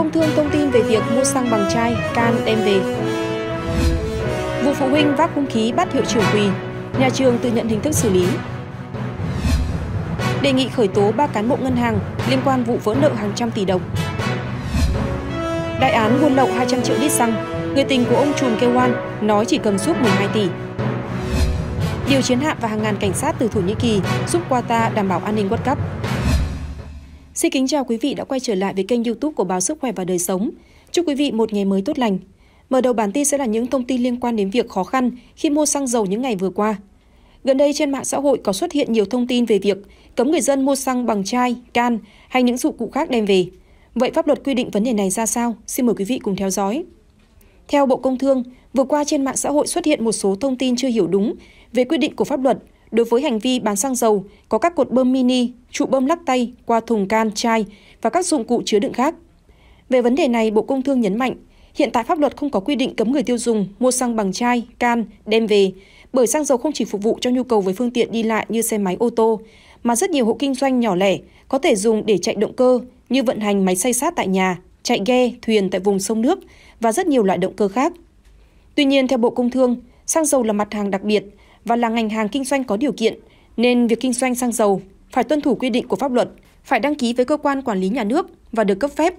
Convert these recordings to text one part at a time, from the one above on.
Công Thương thông tin về việc mua xăng bằng chai, can đem về. Vụ phụ huynh vác hung khí bắt hiệu trưởng quỳ, nhà trường tự nhận hình thức xử lý. Đề nghị khởi tố 3 cán bộ ngân hàng liên quan vụ vỡ nợ hàng trăm tỷ đồng. Đại án buôn lậu 200 triệu lít xăng, người tình của ông Trùm kêu oan, nói chỉ cầm giúp 12 tỷ. Điều chiến hạm và hàng ngàn cảnh sát từ Thổ Nhĩ Kỳ giúp Qatar đảm bảo an ninh World Cup. Xin kính chào quý vị đã quay trở lại với kênh youtube của Báo Sức Khỏe và Đời Sống. Chúc quý vị một ngày mới tốt lành. Mở đầu bản tin sẽ là những thông tin liên quan đến việc khó khăn khi mua xăng dầu những ngày vừa qua. Gần đây trên mạng xã hội có xuất hiện nhiều thông tin về việc cấm người dân mua xăng bằng chai, can hay những dụng cụ khác đem về. Vậy pháp luật quy định vấn đề này ra sao? Xin mời quý vị cùng theo dõi. Theo Bộ Công Thương, vừa qua trên mạng xã hội xuất hiện một số thông tin chưa hiểu đúng về quy định của pháp luật đối với hành vi bán xăng dầu có các cột bơm mini, trụ bơm lắc tay qua thùng can, chai và các dụng cụ chứa đựng khác. Về vấn đề này, Bộ Công Thương nhấn mạnh, hiện tại pháp luật không có quy định cấm người tiêu dùng mua xăng bằng chai, can, đem về, bởi xăng dầu không chỉ phục vụ cho nhu cầu với phương tiện đi lại như xe máy ô tô, mà rất nhiều hộ kinh doanh nhỏ lẻ có thể dùng để chạy động cơ như vận hành máy xay sát tại nhà, chạy ghe, thuyền tại vùng sông nước và rất nhiều loại động cơ khác. Tuy nhiên, theo Bộ Công Thương, xăng dầu là mặt hàng đặc biệt và là ngành hàng kinh doanh có điều kiện, nên việc kinh doanh xăng dầu phải tuân thủ quy định của pháp luật, phải đăng ký với cơ quan quản lý nhà nước và được cấp phép.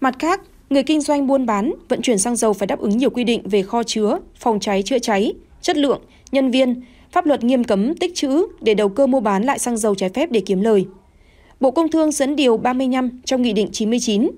Mặt khác, người kinh doanh buôn bán, vận chuyển xăng dầu phải đáp ứng nhiều quy định về kho chứa, phòng cháy chữa cháy, chất lượng, nhân viên, pháp luật nghiêm cấm tích trữ để đầu cơ mua bán lại xăng dầu trái phép để kiếm lời. Bộ Công Thương dẫn điều 35 trong Nghị định 99,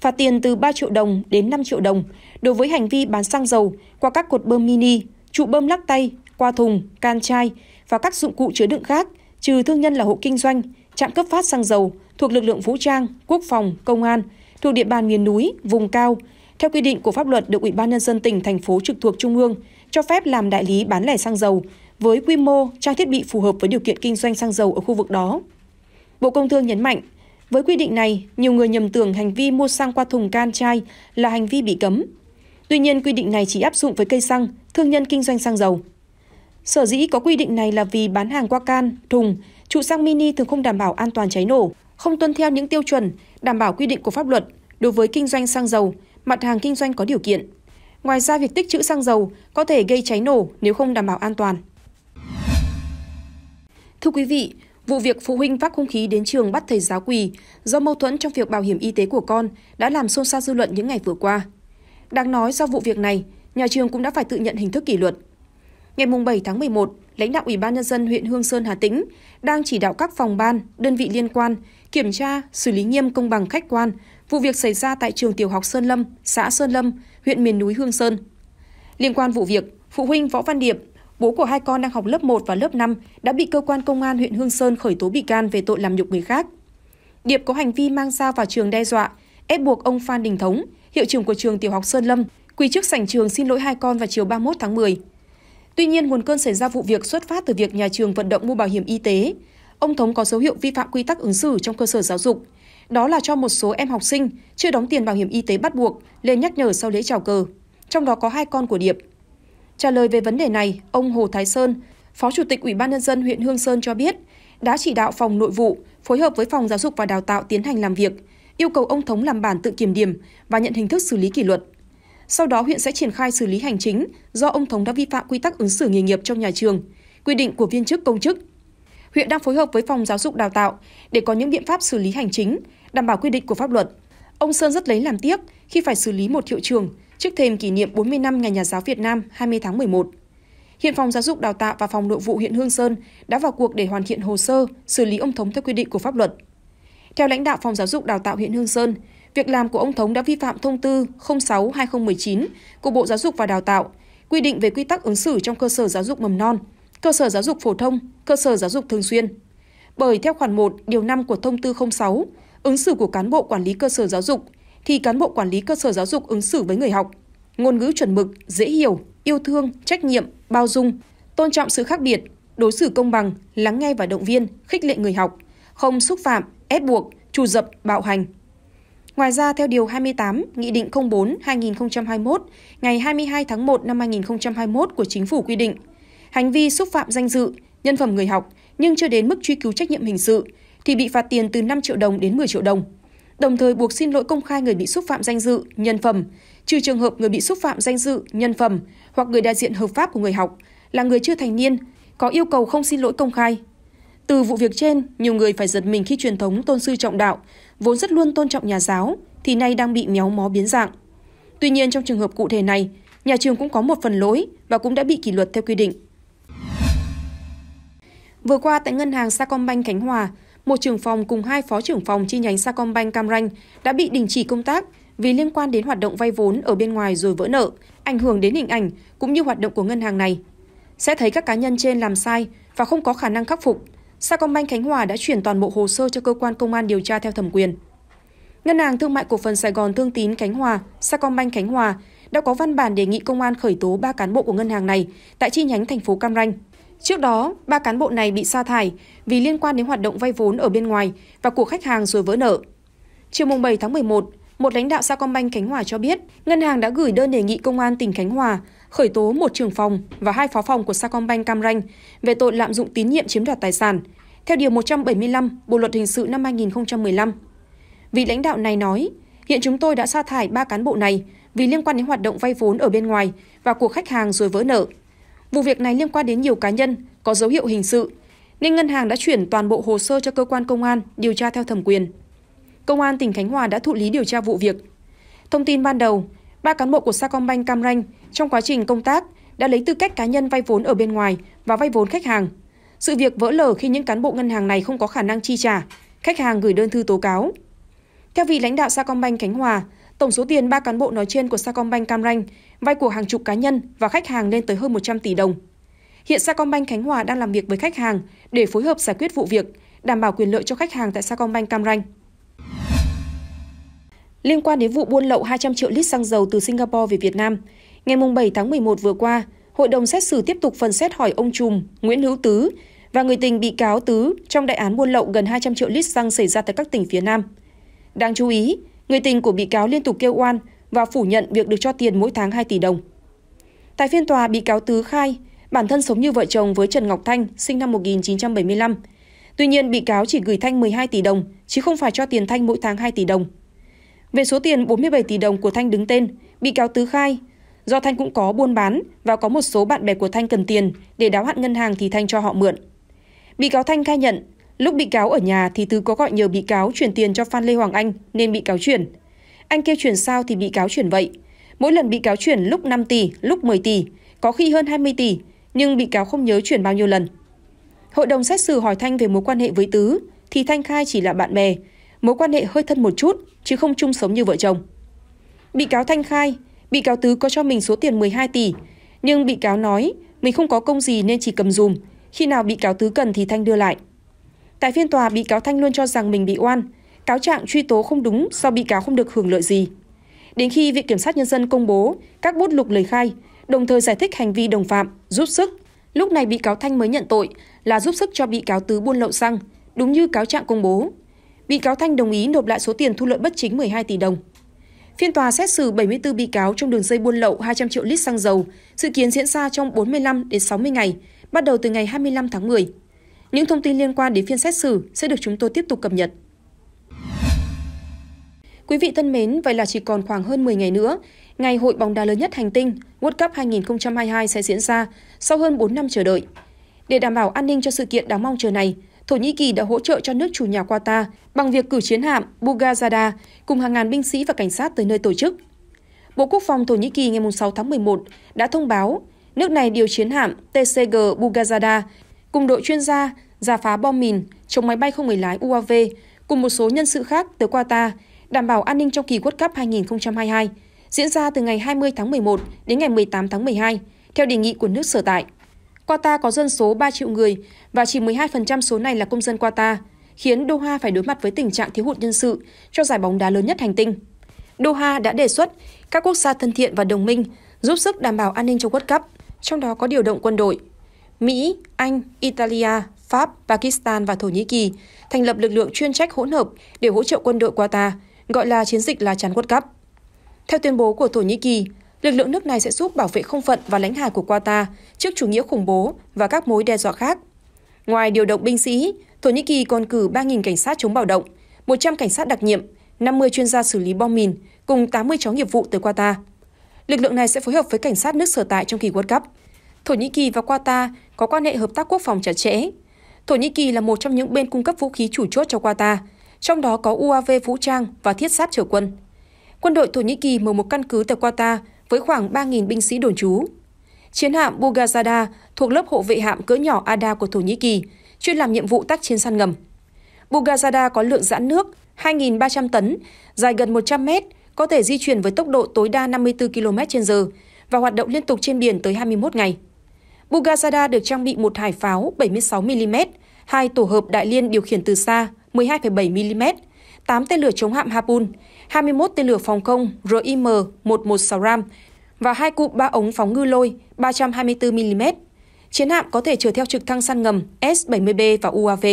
phạt tiền từ 3 triệu đồng đến 5 triệu đồng đối với hành vi bán xăng dầu qua các cột bơm mini, trụ bơm lắc tay qua thùng, can chai và các dụng cụ chứa đựng khác, trừ thương nhân là hộ kinh doanh, trạm cấp phát xăng dầu thuộc lực lượng vũ trang, quốc phòng, công an thuộc địa bàn miền núi, vùng cao theo quy định của pháp luật được Ủy ban nhân dân tỉnh thành phố trực thuộc trung ương cho phép làm đại lý bán lẻ xăng dầu với quy mô trang thiết bị phù hợp với điều kiện kinh doanh xăng dầu ở khu vực đó. Bộ Công Thương nhấn mạnh, với quy định này, nhiều người nhầm tưởng hành vi mua xăng qua thùng can chai là hành vi bị cấm. Tuy nhiên, quy định này chỉ áp dụng với cây xăng, thương nhân kinh doanh xăng dầu. Sở dĩ có quy định này là vì bán hàng qua can, thùng, trụ xăng mini thường không đảm bảo an toàn cháy nổ, không tuân theo những tiêu chuẩn, đảm bảo quy định của pháp luật đối với kinh doanh xăng dầu, mặt hàng kinh doanh có điều kiện. Ngoài ra, việc tích trữ xăng dầu có thể gây cháy nổ nếu không đảm bảo an toàn. Thưa quý vị, vụ việc phụ huynh vác hung khí đến trường bắt thầy giáo quỳ do mâu thuẫn trong việc bảo hiểm y tế của con đã làm xôn xao dư luận những ngày vừa qua. Đáng nói do vụ việc này, nhà trường cũng đã phải tự nhận hình thức kỷ luật Ngày 7 tháng 11, lãnh đạo Ủy ban Nhân dân huyện Hương Sơn Hà Tĩnh đang chỉ đạo các phòng ban, đơn vị liên quan kiểm tra, xử lý nghiêm công bằng khách quan vụ việc xảy ra tại trường tiểu học Sơn Lâm, xã Sơn Lâm, huyện miền núi Hương Sơn. Liên quan vụ việc, phụ huynh Võ Văn Điệp, bố của hai con đang học lớp 1 và lớp 5 đã bị cơ quan công an huyện Hương Sơn khởi tố bị can về tội làm nhục người khác. Điệp có hành vi mang dao vào trường đe dọa, ép buộc ông Phan Đình Thống, hiệu trưởng của trường tiểu học Sơn Lâm, quỳ trước sảnh trường xin lỗi hai con vào chiều 31 tháng 10. Tuy nhiên, nguồn cơn xảy ra vụ việc xuất phát từ việc nhà trường vận động mua bảo hiểm y tế. Ông Thống có dấu hiệu vi phạm quy tắc ứng xử trong cơ sở giáo dục. Đó là cho một số em học sinh chưa đóng tiền bảo hiểm y tế bắt buộc lên nhắc nhở sau lễ chào cờ, trong đó có hai con của Điệp. Trả lời về vấn đề này, ông Hồ Thái Sơn, Phó Chủ tịch Ủy ban nhân dân huyện Hương Sơn cho biết, đã chỉ đạo phòng nội vụ phối hợp với phòng giáo dục và đào tạo tiến hành làm việc, yêu cầu ông Thống làm bản tự kiểm điểm và nhận hình thức xử lý kỷ luật. Sau đó huyện sẽ triển khai xử lý hành chính do ông Thống đã vi phạm quy tắc ứng xử nghề nghiệp trong nhà trường, quy định của viên chức công chức. Huyện đang phối hợp với phòng giáo dục đào tạo để có những biện pháp xử lý hành chính, đảm bảo quy định của pháp luật. Ông Sơn rất lấy làm tiếc khi phải xử lý một hiệu trường trước thêm kỷ niệm 40 năm Ngày Nhà giáo Việt Nam 20 tháng 11. Hiện phòng giáo dục đào tạo và phòng nội vụ huyện Hương Sơn đã vào cuộc để hoàn thiện hồ sơ xử lý ông Thống theo quy định của pháp luật. Theo lãnh đạo phòng giáo dục đào tạo huyện Hương Sơn, Việc làm của ông Thống đã vi phạm thông tư 06-2019 của Bộ Giáo dục và Đào tạo, quy định về quy tắc ứng xử trong cơ sở giáo dục mầm non, cơ sở giáo dục phổ thông, cơ sở giáo dục thường xuyên. Bởi theo khoản 1, điều 5 của thông tư 06, ứng xử của cán bộ quản lý cơ sở giáo dục thì cán bộ quản lý cơ sở giáo dục ứng xử với người học ngôn ngữ chuẩn mực, dễ hiểu, yêu thương, trách nhiệm, bao dung, tôn trọng sự khác biệt, đối xử công bằng, lắng nghe và động viên, khích lệ người học, không xúc phạm, ép buộc, trù dập, bạo hành, Ngoài ra, theo Điều 28, Nghị định 04-2021, ngày 22 tháng 1 năm 2021 của Chính phủ quy định, hành vi xúc phạm danh dự, nhân phẩm người học nhưng chưa đến mức truy cứu trách nhiệm hình sự thì bị phạt tiền từ 5 triệu đồng đến 10 triệu đồng. Đồng thời buộc xin lỗi công khai người bị xúc phạm danh dự, nhân phẩm, trừ trường hợp người bị xúc phạm danh dự, nhân phẩm hoặc người đại diện hợp pháp của người học là người chưa thành niên có yêu cầu không xin lỗi công khai từ vụ việc trên, nhiều người phải giật mình khi truyền thống tôn sư trọng đạo, vốn rất luôn tôn trọng nhà giáo, thì nay đang bị méo mó biến dạng. Tuy nhiên trong trường hợp cụ thể này, nhà trường cũng có một phần lỗi và cũng đã bị kỷ luật theo quy định. Vừa qua tại ngân hàng Sacombank Khánh Hòa, một trưởng phòng cùng hai phó trưởng phòng chi nhánh Sacombank Cam Ranh đã bị đình chỉ công tác vì liên quan đến hoạt động vay vốn ở bên ngoài rồi vỡ nợ, ảnh hưởng đến hình ảnh cũng như hoạt động của ngân hàng này. Sẽ thấy các cá nhân trên làm sai và không có khả năng khắc phục, Sacombank Khánh Hòa đã chuyển toàn bộ hồ sơ cho cơ quan công an điều tra theo thẩm quyền. Ngân hàng Thương mại Cổ phần Sài Gòn Thương tín Khánh Hòa, Sacombank Khánh Hòa đã có văn bản đề nghị công an khởi tố ba cán bộ của ngân hàng này tại chi nhánh thành phố Cam Ranh. Trước đó, ba cán bộ này bị sa thải vì liên quan đến hoạt động vay vốn ở bên ngoài và của khách hàng rồi vỡ nợ. Chiều 7 tháng 11, một lãnh đạo Sacombank Khánh Hòa cho biết, ngân hàng đã gửi đơn đề nghị công an tỉnh Khánh Hòa khởi tố một trưởng phòng và hai phó phòng của Sacombank Cam Ranh về tội lạm dụng tín nhiệm chiếm đoạt tài sản, theo Điều 175 Bộ Luật Hình sự năm 2015. Vị lãnh đạo này nói, hiện chúng tôi đã sa thải ba cán bộ này vì liên quan đến hoạt động vay vốn ở bên ngoài và của khách hàng rồi vỡ nợ. Vụ việc này liên quan đến nhiều cá nhân, có dấu hiệu hình sự, nên ngân hàng đã chuyển toàn bộ hồ sơ cho cơ quan công an điều tra theo thẩm quyền. Công an tỉnh Khánh Hòa đã thụ lý điều tra vụ việc. Thông tin ban đầu, ba cán bộ của Sacombank Cam Ranh trong quá trình công tác đã lấy tư cách cá nhân vay vốn ở bên ngoài và vay vốn khách hàng. Sự việc vỡ lở khi những cán bộ ngân hàng này không có khả năng chi trả, khách hàng gửi đơn thư tố cáo. Theo vị lãnh đạo Sacombank Khánh Hòa, tổng số tiền ba cán bộ nói trên của Sacombank Cam Ranh vay của hàng chục cá nhân và khách hàng lên tới hơn 100 tỷ đồng. Hiện Sacombank Khánh Hòa đang làm việc với khách hàng để phối hợp giải quyết vụ việc, đảm bảo quyền lợi cho khách hàng tại Sacombank Cam Ranh liên quan đến vụ buôn lậu 200 triệu lít xăng dầu từ Singapore về Việt Nam. Ngày 7 tháng 11 vừa qua, hội đồng xét xử tiếp tục phần xét hỏi ông Trùm, Nguyễn Hữu Tứ và người tình bị cáo Tứ trong đại án buôn lậu gần 200 triệu lít xăng xảy ra tại các tỉnh phía Nam. Đáng chú ý, người tình của bị cáo liên tục kêu oan và phủ nhận việc được cho tiền mỗi tháng 2 tỷ đồng. Tại phiên tòa, bị cáo Tứ khai bản thân sống như vợ chồng với Trần Ngọc Thanh, sinh năm 1975. Tuy nhiên, bị cáo chỉ gửi Thanh 12 tỷ đồng, chứ không phải cho tiền Thanh mỗi tháng 2 tỷ đồng về số tiền bốn mươi bảy tỷ đồng của thanh đứng tên bị cáo tứ khai do thanh cũng có buôn bán và có một số bạn bè của thanh cần tiền để đáo hạn ngân hàng thì thanh cho họ mượn bị cáo thanh khai nhận lúc bị cáo ở nhà thì tứ có gọi nhờ bị cáo chuyển tiền cho phan lê hoàng anh nên bị cáo chuyển anh kêu chuyển sao thì bị cáo chuyển vậy mỗi lần bị cáo chuyển lúc 5 tỷ lúc 10 tỷ có khi hơn 20 tỷ nhưng bị cáo không nhớ chuyển bao nhiêu lần hội đồng xét xử hỏi thanh về mối quan hệ với tứ thì thanh khai chỉ là bạn bè mối quan hệ hơi thân một chút chứ không chung sống như vợ chồng. Bị cáo Thanh khai, bị cáo Tứ có cho mình số tiền 12 tỷ, nhưng bị cáo nói mình không có công gì nên chỉ cầm dùm, khi nào bị cáo Tứ cần thì Thanh đưa lại. Tại phiên tòa, bị cáo Thanh luôn cho rằng mình bị oan, cáo trạng truy tố không đúng do bị cáo không được hưởng lợi gì. Đến khi Viện Kiểm sát Nhân dân công bố các bút lục lời khai, đồng thời giải thích hành vi đồng phạm, giúp sức, lúc này bị cáo Thanh mới nhận tội là giúp sức cho bị cáo Tứ buôn lậu xăng, đúng như cáo trạng công bố bị cáo Thanh đồng ý nộp lại số tiền thu lợi bất chính 12 tỷ đồng. Phiên tòa xét xử 74 bị cáo trong đường dây buôn lậu 200 triệu lít xăng dầu, dự kiến diễn ra trong 45 đến 60 ngày, bắt đầu từ ngày 25 tháng 10. Những thông tin liên quan đến phiên xét xử sẽ được chúng tôi tiếp tục cập nhật. Quý vị thân mến, vậy là chỉ còn khoảng hơn 10 ngày nữa, ngày hội bóng đá lớn nhất hành tinh World Cup 2022 sẽ diễn ra sau hơn 4 năm chờ đợi. Để đảm bảo an ninh cho sự kiện đáng mong chờ này, Thổ Nhĩ Kỳ đã hỗ trợ cho nước chủ nhà Qatar bằng việc cử chiến hạm Bugazada cùng hàng ngàn binh sĩ và cảnh sát tới nơi tổ chức. Bộ Quốc phòng Thổ Nhĩ Kỳ ngày 6 tháng 11 đã thông báo nước này điều chiến hạm TCG Bugazada cùng đội chuyên gia giả phá bom mìn, chống máy bay không người lái UAV cùng một số nhân sự khác tới Qatar, đảm bảo an ninh trong kỳ World Cup 2022, diễn ra từ ngày 20 tháng 11 đến ngày 18 tháng 12, theo đề nghị của nước sở tại. Qatar có dân số 3 triệu người và chỉ 12% số này là công dân Qatar, khiến Doha phải đối mặt với tình trạng thiếu hụt nhân sự cho giải bóng đá lớn nhất hành tinh. Doha đã đề xuất các quốc gia thân thiện và đồng minh giúp sức đảm bảo an ninh cho World Cup, trong đó có điều động quân đội. Mỹ, Anh, Italia, Pháp, Pakistan và Thổ Nhĩ Kỳ thành lập lực lượng chuyên trách hỗn hợp để hỗ trợ quân đội Qatar, gọi là chiến dịch lá chắn World Cup. Theo tuyên bố của Thổ Nhĩ Kỳ, lực lượng nước này sẽ giúp bảo vệ không phận và lãnh hải của Qatar trước chủ nghĩa khủng bố và các mối đe dọa khác. Ngoài điều động binh sĩ, Thổ Nhĩ Kỳ còn cử 3.000 cảnh sát chống bạo động, 100 cảnh sát đặc nhiệm, 50 chuyên gia xử lý bom mìn cùng 80 chó nghiệp vụ từ Qatar. Lực lượng này sẽ phối hợp với cảnh sát nước sở tại trong kỳ World Cup. Thổ Nhĩ Kỳ và Qatar có quan hệ hợp tác quốc phòng chặt chẽ. Thổ Nhĩ Kỳ là một trong những bên cung cấp vũ khí chủ chốt cho Qatar, trong đó có UAV vũ trang và thiết giáp chở quân. Quân đội Thổ Nhĩ Kỳ mở một căn cứ tại Qatar với khoảng 3.000 binh sĩ đồn trú. Chiến hạm Bugazada thuộc lớp hộ vệ hạm cỡ nhỏ ADA của Thổ Nhĩ Kỳ, chuyên làm nhiệm vụ tác chiến săn ngầm. Bugazada có lượng giãn nước 2.300 tấn, dài gần 100 mét, có thể di chuyển với tốc độ tối đa 54 km h và hoạt động liên tục trên biển tới 21 ngày. Bugazada được trang bị một hải pháo 76mm, hai tổ hợp đại liên điều khiển từ xa 12,7mm 8 tên lửa chống hạm Harpoon, 21 tên lửa phòng không RIM-116 Ram và hai cụm ba ống phóng ngư lôi 324mm. Chiến hạm có thể chở theo trực thăng săn ngầm S-70B và UAV.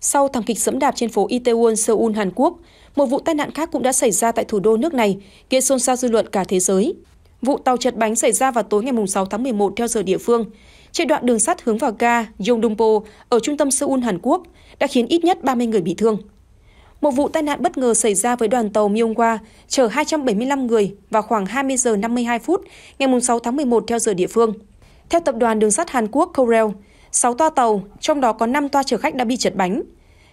Sau thảm kịch dẫm đạp trên phố Itaewon, Seoul, Hàn Quốc, một vụ tai nạn khác cũng đã xảy ra tại thủ đô nước này, gây xôn xao dư luận cả thế giới. Vụ tàu chật bánh xảy ra vào tối ngày 6 tháng 11 theo giờ địa phương, trên đoạn đường sắt hướng vào ga Yongdongpo ở trung tâm Seoul, Hàn Quốc đã khiến ít nhất 30 người bị thương. Một vụ tai nạn bất ngờ xảy ra với đoàn tàu Myeongwa chở 275 người vào khoảng 20 giờ 52 phút ngày 6 tháng 11 theo giờ địa phương. Theo tập đoàn đường sắt Hàn Quốc Korail, 6 toa tàu, trong đó có 5 toa chở khách đã bị chật bánh.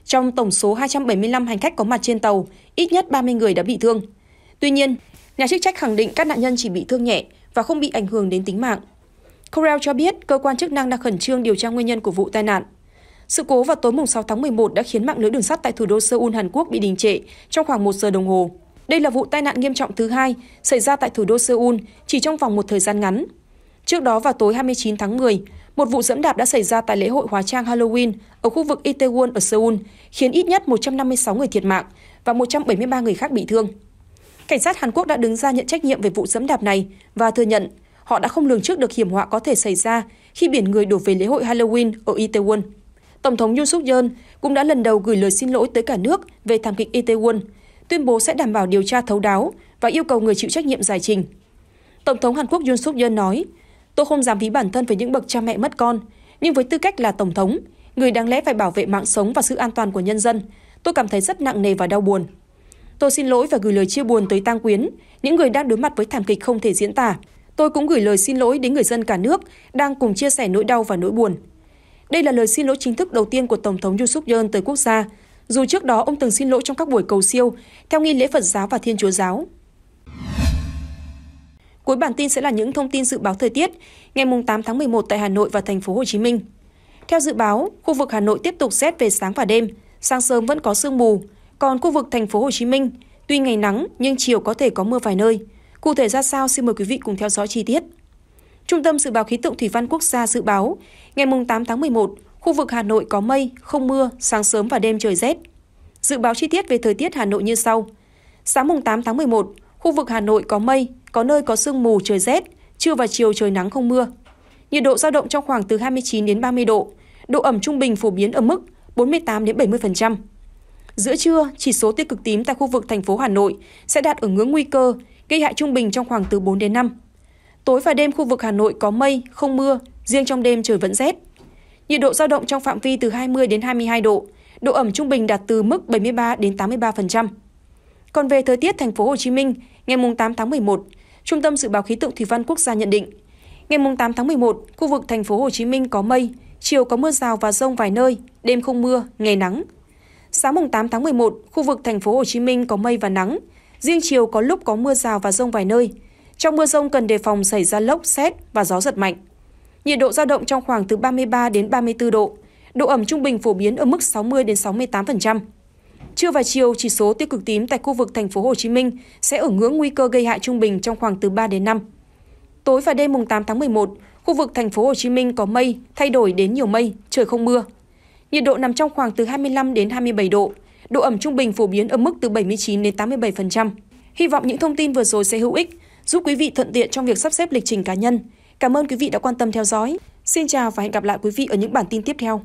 Trong tổng số 275 hành khách có mặt trên tàu, ít nhất 30 người đã bị thương. Tuy nhiên, nhà chức trách khẳng định các nạn nhân chỉ bị thương nhẹ và không bị ảnh hưởng đến tính mạng. Corel cho biết cơ quan chức năng đang khẩn trương điều tra nguyên nhân của vụ tai nạn. Sự cố vào tối 6 tháng 11 đã khiến mạng lưới đường sắt tại thủ đô Seoul, Hàn Quốc bị đình trệ trong khoảng 1 giờ đồng hồ. Đây là vụ tai nạn nghiêm trọng thứ hai xảy ra tại thủ đô Seoul chỉ trong vòng một thời gian ngắn. Trước đó vào tối 29 tháng 10, một vụ dẫm đạp đã xảy ra tại lễ hội hóa trang Halloween ở khu vực Itaewon ở Seoul, khiến ít nhất 156 người thiệt mạng và 173 người khác bị thương. Cảnh sát Hàn Quốc đã đứng ra nhận trách nhiệm về vụ dẫm đạp này và thừa nhận họ đã không lường trước được hiểm họa có thể xảy ra khi biển người đổ về lễ hội Halloween ở Itaewon. Tổng thống Yoon suk yeol cũng đã lần đầu gửi lời xin lỗi tới cả nước về thảm kịch Itaewon, tuyên bố sẽ đảm bảo điều tra thấu đáo và yêu cầu người chịu trách nhiệm giải trình. Tổng thống Hàn Quốc Yoon suk yeol nói, Tôi không dám ví bản thân với những bậc cha mẹ mất con, nhưng với tư cách là Tổng thống, người đáng lẽ phải bảo vệ mạng sống và sự an toàn của nhân dân, tôi cảm thấy rất nặng nề và đau buồn. Tôi xin lỗi và gửi lời chia buồn tới tang quyến, những người đang đối mặt với thảm kịch không thể diễn tả, Tôi cũng gửi lời xin lỗi đến người dân cả nước đang cùng chia sẻ nỗi đau và nỗi buồn. Đây là lời xin lỗi chính thức đầu tiên của Tổng thống Yoon suk tới quốc gia, dù trước đó ông từng xin lỗi trong các buổi cầu siêu theo nghi lễ Phật giáo và Thiên Chúa giáo. Cuối bản tin sẽ là những thông tin dự báo thời tiết ngày 8 tháng 11 tại Hà Nội và thành phố Hồ Chí Minh. Theo dự báo, khu vực Hà Nội tiếp tục rét về sáng và đêm, sáng sớm vẫn có sương mù, còn khu vực thành phố Hồ Chí Minh tuy ngày nắng nhưng chiều có thể có mưa vài nơi. Cụ thể ra sao xin mời quý vị cùng theo dõi chi tiết. Trung tâm Dự báo Khí tượng Thủy văn Quốc gia dự báo, ngày 8 tháng 11, khu vực Hà Nội có mây, không mưa, sáng sớm và đêm trời rét. Dự báo chi tiết về thời tiết Hà Nội như sau. Sáng mùng 8 tháng 11, khu vực Hà Nội có mây, có nơi có sương mù trời rét, trưa và chiều trời nắng không mưa. Nhiệt độ dao động trong khoảng từ 29 đến 30 độ, độ ẩm trung bình phổ biến ở mức 48 đến 70%. Giữa trưa, chỉ số tiêu cực tím tại khu vực thành phố Hà Nội sẽ đạt ở ngưỡng nguy cơ gây hại trung bình trong khoảng từ 4 đến 5. Tối và đêm khu vực Hà Nội có mây, không mưa, riêng trong đêm trời vẫn rét. Nhiệt độ dao động trong phạm vi từ 20 đến 22 độ, độ ẩm trung bình đạt từ mức 73 đến 83%. Còn về thời tiết thành phố Hồ Chí Minh, ngày 8 tháng 11, Trung tâm dự báo khí tượng thủy văn quốc gia nhận định, ngày 8 tháng 11, khu vực thành phố Hồ Chí Minh có mây, chiều có mưa rào và rông vài nơi, đêm không mưa, ngày nắng. Sáng 8 tháng 11, khu vực thành phố Hồ Chí Minh có mây và nắng, Riêng chiều có lúc có mưa rào và rông vài nơi. Trong mưa rông cần đề phòng xảy ra lốc, xét và gió giật mạnh. Nhiệt độ dao động trong khoảng từ 33 đến 34 độ. Độ ẩm trung bình phổ biến ở mức 60 đến 68%. Trưa và chiều, chỉ số tiêu cực tím tại khu vực thành phố Hồ Chí Minh sẽ ở ngưỡng nguy cơ gây hại trung bình trong khoảng từ 3 đến 5. Tối và đêm mùng 8 tháng 11, khu vực thành phố Hồ Chí Minh có mây, thay đổi đến nhiều mây, trời không mưa. Nhiệt độ nằm trong khoảng từ 25 đến 27 độ, độ ẩm trung bình phổ biến ở mức từ 79 đến 87%. Hy vọng những thông tin vừa rồi sẽ hữu ích, giúp quý vị thuận tiện trong việc sắp xếp lịch trình cá nhân. Cảm ơn quý vị đã quan tâm theo dõi. Xin chào và hẹn gặp lại quý vị ở những bản tin tiếp theo.